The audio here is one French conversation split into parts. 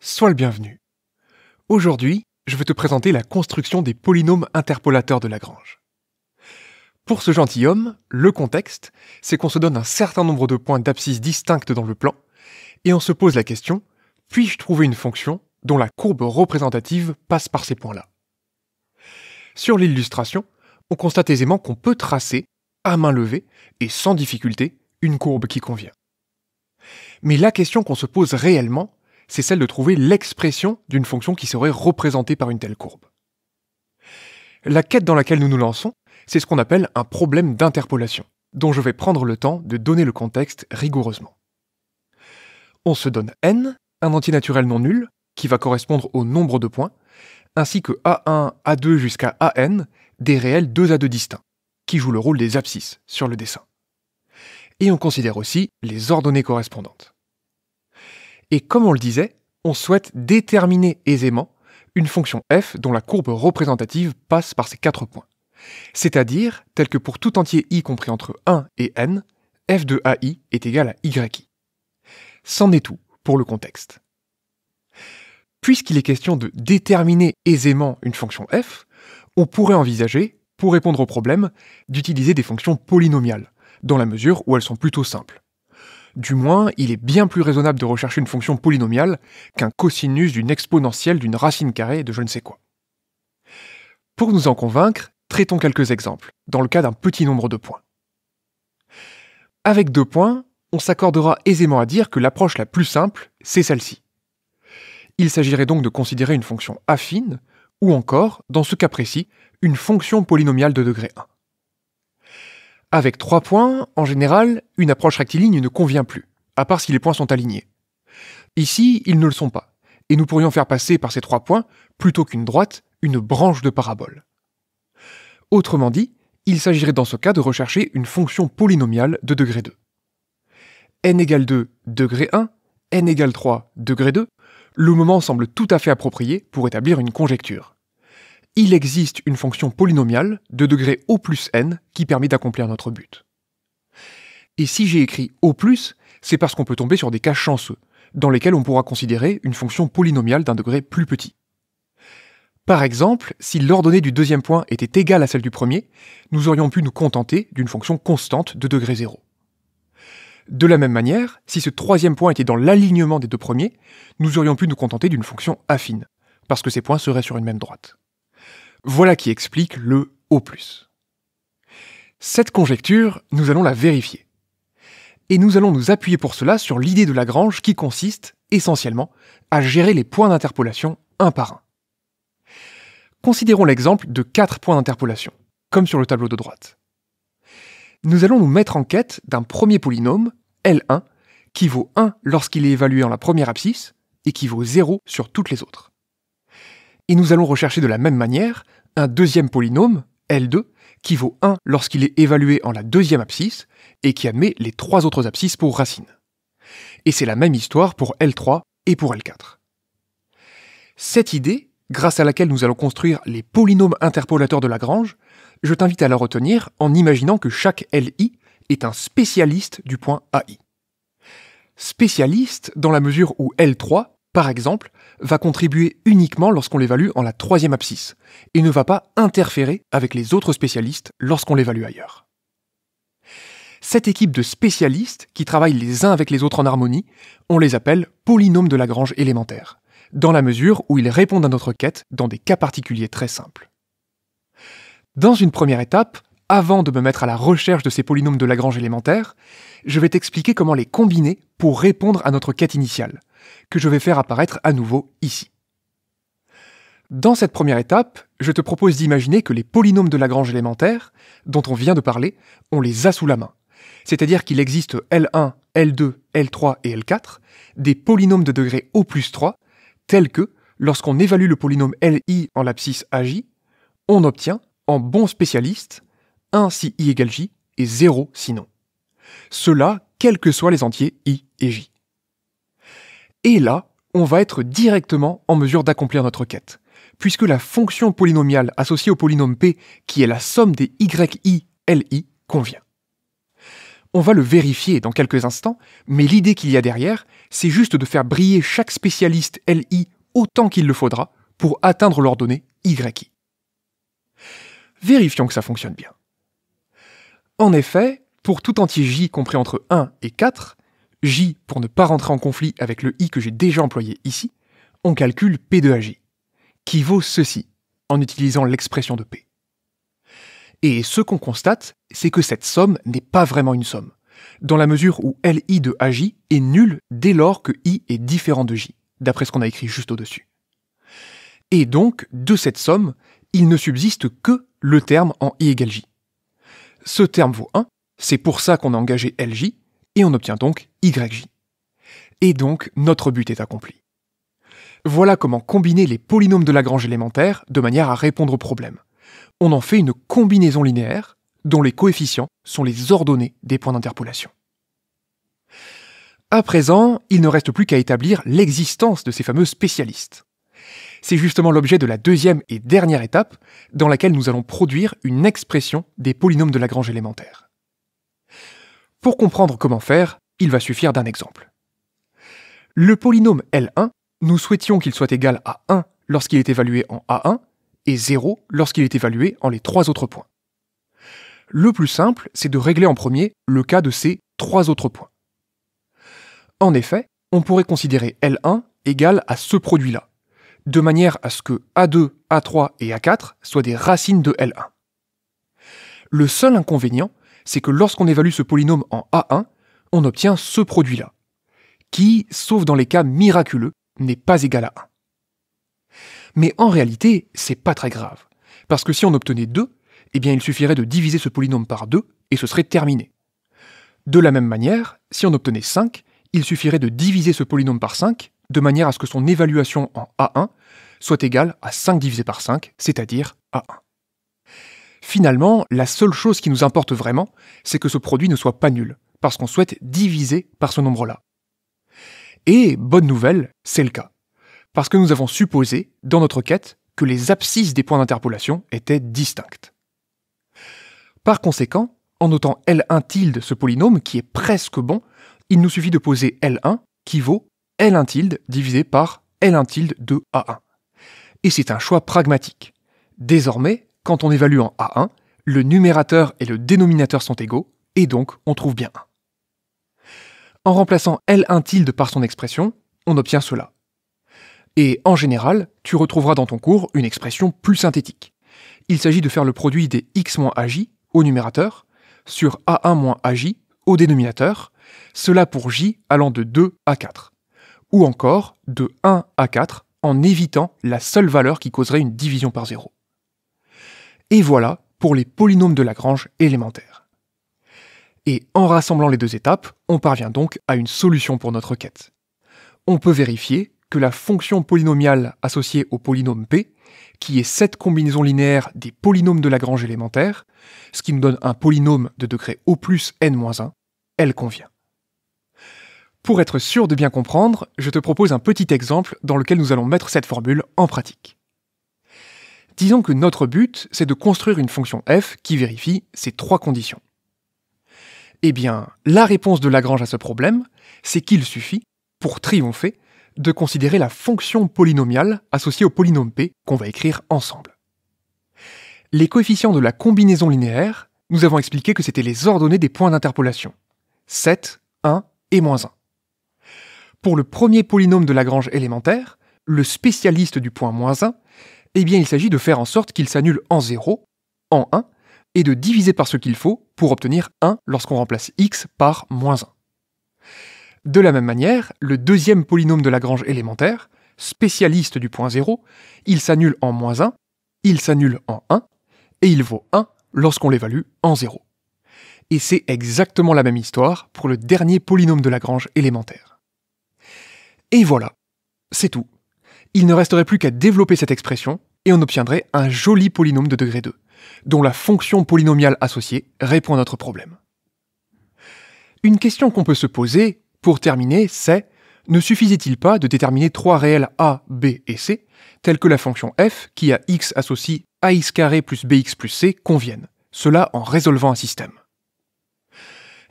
sois le bienvenu. Aujourd'hui, je vais te présenter la construction des polynômes interpolateurs de Lagrange. Pour ce gentilhomme, le contexte, c'est qu'on se donne un certain nombre de points d'abscisse distinctes dans le plan, et on se pose la question, puis-je trouver une fonction dont la courbe représentative passe par ces points-là Sur l'illustration, on constate aisément qu'on peut tracer, à main levée et sans difficulté, une courbe qui convient. Mais la question qu'on se pose réellement, c'est celle de trouver l'expression d'une fonction qui serait représentée par une telle courbe. La quête dans laquelle nous nous lançons, c'est ce qu'on appelle un problème d'interpolation, dont je vais prendre le temps de donner le contexte rigoureusement. On se donne n, un antinaturel non nul, qui va correspondre au nombre de points, ainsi que a1, a2 jusqu'à an, des réels 2 à 2 distincts, qui jouent le rôle des abscisses sur le dessin. Et on considère aussi les ordonnées correspondantes. Et comme on le disait, on souhaite déterminer aisément une fonction f dont la courbe représentative passe par ces quatre points. C'est-à-dire, tel que pour tout entier i compris entre 1 et n, f de ai est égal à yi. C'en est tout pour le contexte. Puisqu'il est question de déterminer aisément une fonction f, on pourrait envisager, pour répondre au problème, d'utiliser des fonctions polynomiales, dans la mesure où elles sont plutôt simples. Du moins, il est bien plus raisonnable de rechercher une fonction polynomiale qu'un cosinus d'une exponentielle d'une racine carrée de je ne sais quoi. Pour nous en convaincre, traitons quelques exemples, dans le cas d'un petit nombre de points. Avec deux points, on s'accordera aisément à dire que l'approche la plus simple, c'est celle-ci. Il s'agirait donc de considérer une fonction affine, ou encore, dans ce cas précis, une fonction polynomiale de degré 1. Avec trois points, en général, une approche rectiligne ne convient plus, à part si les points sont alignés. Ici, ils ne le sont pas, et nous pourrions faire passer par ces trois points, plutôt qu'une droite, une branche de parabole. Autrement dit, il s'agirait dans ce cas de rechercher une fonction polynomiale de degré 2. n égale 2, degré 1, n égale 3, degré 2, le moment semble tout à fait approprié pour établir une conjecture il existe une fonction polynomiale de degré O plus n qui permet d'accomplir notre but. Et si j'ai écrit O plus, c'est parce qu'on peut tomber sur des cas chanceux, dans lesquels on pourra considérer une fonction polynomiale d'un degré plus petit. Par exemple, si l'ordonnée du deuxième point était égale à celle du premier, nous aurions pu nous contenter d'une fonction constante de degré 0. De la même manière, si ce troisième point était dans l'alignement des deux premiers, nous aurions pu nous contenter d'une fonction affine, parce que ces points seraient sur une même droite. Voilà qui explique le O+. Cette conjecture, nous allons la vérifier. Et nous allons nous appuyer pour cela sur l'idée de Lagrange qui consiste, essentiellement, à gérer les points d'interpolation un par un. Considérons l'exemple de quatre points d'interpolation, comme sur le tableau de droite. Nous allons nous mettre en quête d'un premier polynôme, L1, qui vaut 1 lorsqu'il est évalué en la première abscisse et qui vaut 0 sur toutes les autres. Et nous allons rechercher de la même manière un deuxième polynôme, L2, qui vaut 1 lorsqu'il est évalué en la deuxième abscisse et qui admet les trois autres abscisses pour racine. Et c'est la même histoire pour L3 et pour L4. Cette idée, grâce à laquelle nous allons construire les polynômes interpolateurs de Lagrange, je t'invite à la retenir en imaginant que chaque LI est un spécialiste du point AI. Spécialiste dans la mesure où L3 par exemple, va contribuer uniquement lorsqu'on l'évalue en la troisième abscisse, et ne va pas interférer avec les autres spécialistes lorsqu'on l'évalue ailleurs. Cette équipe de spécialistes qui travaillent les uns avec les autres en harmonie, on les appelle polynômes de Lagrange élémentaires, dans la mesure où ils répondent à notre quête dans des cas particuliers très simples. Dans une première étape, avant de me mettre à la recherche de ces polynômes de Lagrange élémentaires, je vais t'expliquer comment les combiner pour répondre à notre quête initiale, que je vais faire apparaître à nouveau ici. Dans cette première étape, je te propose d'imaginer que les polynômes de Lagrange élémentaire, dont on vient de parler, on les a sous la main. C'est-à-dire qu'il existe L1, L2, L3 et L4, des polynômes de degré O plus 3, tels que, lorsqu'on évalue le polynôme Li en l'abscisse AJ, on obtient, en bon spécialiste, 1 si i égale j et 0 sinon. Cela, quels que soient les entiers i et j. Et là, on va être directement en mesure d'accomplir notre quête. Puisque la fonction polynomiale associée au polynôme p, qui est la somme des yi, li, convient. On va le vérifier dans quelques instants, mais l'idée qu'il y a derrière, c'est juste de faire briller chaque spécialiste li autant qu'il le faudra pour atteindre l'ordonnée yi. Vérifions que ça fonctionne bien. En effet, pour tout entier j compris entre 1 et 4, J pour ne pas rentrer en conflit avec le I que j'ai déjà employé ici, on calcule P de AJ, qui vaut ceci, en utilisant l'expression de P. Et ce qu'on constate, c'est que cette somme n'est pas vraiment une somme, dans la mesure où LI de AJ est nulle dès lors que I est différent de J, d'après ce qu'on a écrit juste au-dessus. Et donc, de cette somme, il ne subsiste que le terme en I égale J. Ce terme vaut 1, c'est pour ça qu'on a engagé LJ, et on obtient donc YJ. Et donc, notre but est accompli. Voilà comment combiner les polynômes de Lagrange élémentaire de manière à répondre au problème. On en fait une combinaison linéaire dont les coefficients sont les ordonnées des points d'interpolation. À présent, il ne reste plus qu'à établir l'existence de ces fameux spécialistes. C'est justement l'objet de la deuxième et dernière étape dans laquelle nous allons produire une expression des polynômes de Lagrange élémentaire. Pour comprendre comment faire, il va suffire d'un exemple. Le polynôme L1, nous souhaitions qu'il soit égal à 1 lorsqu'il est évalué en A1 et 0 lorsqu'il est évalué en les trois autres points. Le plus simple, c'est de régler en premier le cas de ces trois autres points. En effet, on pourrait considérer L1 égal à ce produit-là, de manière à ce que A2, A3 et A4 soient des racines de L1. Le seul inconvénient, c'est que lorsqu'on évalue ce polynôme en A1, on obtient ce produit-là, qui, sauf dans les cas miraculeux, n'est pas égal à 1. Mais en réalité, c'est pas très grave, parce que si on obtenait 2, eh bien il suffirait de diviser ce polynôme par 2 et ce serait terminé. De la même manière, si on obtenait 5, il suffirait de diviser ce polynôme par 5 de manière à ce que son évaluation en A1 soit égale à 5 divisé par 5, c'est-à-dire A1. Finalement, la seule chose qui nous importe vraiment, c'est que ce produit ne soit pas nul, parce qu'on souhaite diviser par ce nombre-là. Et, bonne nouvelle, c'est le cas. Parce que nous avons supposé, dans notre quête, que les abscisses des points d'interpolation étaient distinctes. Par conséquent, en notant L1 tilde ce polynôme qui est presque bon, il nous suffit de poser L1 qui vaut L1 tilde divisé par L1 tilde de A1. Et c'est un choix pragmatique. Désormais, quand on évalue en A1, le numérateur et le dénominateur sont égaux, et donc on trouve bien 1. En remplaçant L1 tilde par son expression, on obtient cela. Et en général, tu retrouveras dans ton cours une expression plus synthétique. Il s'agit de faire le produit des x-aj au numérateur sur a1-aj au dénominateur, cela pour j allant de 2 à 4, ou encore de 1 à 4 en évitant la seule valeur qui causerait une division par 0. Et voilà pour les polynômes de Lagrange élémentaires. Et en rassemblant les deux étapes, on parvient donc à une solution pour notre quête. On peut vérifier que la fonction polynomiale associée au polynôme P, qui est cette combinaison linéaire des polynômes de Lagrange élémentaires, ce qui nous donne un polynôme de degré O plus n-1, elle convient. Pour être sûr de bien comprendre, je te propose un petit exemple dans lequel nous allons mettre cette formule en pratique. Disons que notre but, c'est de construire une fonction f qui vérifie ces trois conditions. Eh bien, la réponse de Lagrange à ce problème, c'est qu'il suffit, pour triompher, de considérer la fonction polynomiale associée au polynôme p qu'on va écrire ensemble. Les coefficients de la combinaison linéaire, nous avons expliqué que c'était les ordonnées des points d'interpolation 7, 1 et moins 1. Pour le premier polynôme de Lagrange élémentaire, le spécialiste du point moins 1, eh bien, il s'agit de faire en sorte qu'il s'annule en 0, en 1, et de diviser par ce qu'il faut pour obtenir 1 lorsqu'on remplace x par moins 1. De la même manière, le deuxième polynôme de Lagrange élémentaire, spécialiste du point 0, il s'annule en moins 1, il s'annule en 1, et il vaut 1 lorsqu'on l'évalue en 0. Et c'est exactement la même histoire pour le dernier polynôme de Lagrange élémentaire. Et voilà, c'est tout. Il ne resterait plus qu'à développer cette expression et on obtiendrait un joli polynôme de degré 2, dont la fonction polynomiale associée répond à notre problème. Une question qu'on peut se poser, pour terminer, c'est ne suffisait-il pas de déterminer trois réels a, b et c, tels que la fonction f, qui a x associe ax carré plus bx plus c, conviennent, cela en résolvant un système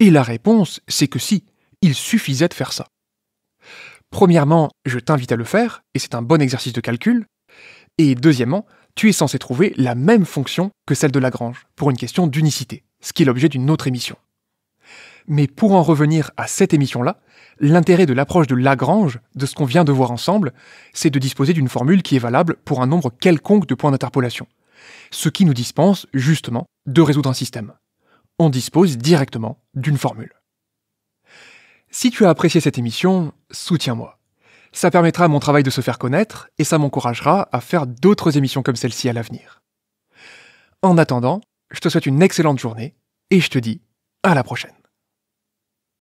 Et la réponse, c'est que si, il suffisait de faire ça. Premièrement, je t'invite à le faire, et c'est un bon exercice de calcul, et deuxièmement, tu es censé trouver la même fonction que celle de Lagrange, pour une question d'unicité, ce qui est l'objet d'une autre émission. Mais pour en revenir à cette émission-là, l'intérêt de l'approche de Lagrange, de ce qu'on vient de voir ensemble, c'est de disposer d'une formule qui est valable pour un nombre quelconque de points d'interpolation, ce qui nous dispense, justement, de résoudre un système. On dispose directement d'une formule. Si tu as apprécié cette émission, soutiens-moi ça permettra à mon travail de se faire connaître et ça m'encouragera à faire d'autres émissions comme celle-ci à l'avenir. En attendant, je te souhaite une excellente journée et je te dis à la prochaine.